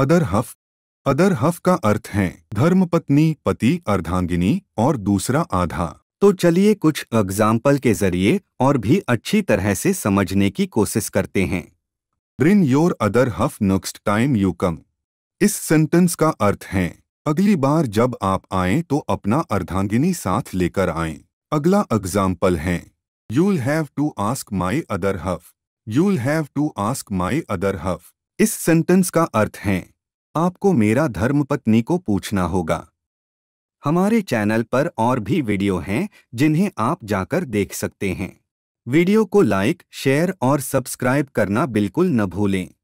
other हफ other हफ का अर्थ है धर्म पत्नी पति अर्धांगिनी और दूसरा आधा तो चलिए कुछ एग्जाम्पल के जरिए और भी अच्छी तरह से समझने की कोशिश करते हैं bring your other half next time you come इस सेंटेंस का अर्थ है अगली बार जब आप आए तो अपना अर्धांगिनी साथ लेकर आए अगला एग्जाम्पल है you'll have to ask my other half you'll have to ask my other half इस सेंटेंस का अर्थ है आपको मेरा धर्म पत्नी को पूछना होगा हमारे चैनल पर और भी वीडियो हैं जिन्हें आप जाकर देख सकते हैं वीडियो को लाइक शेयर और सब्सक्राइब करना बिल्कुल न भूलें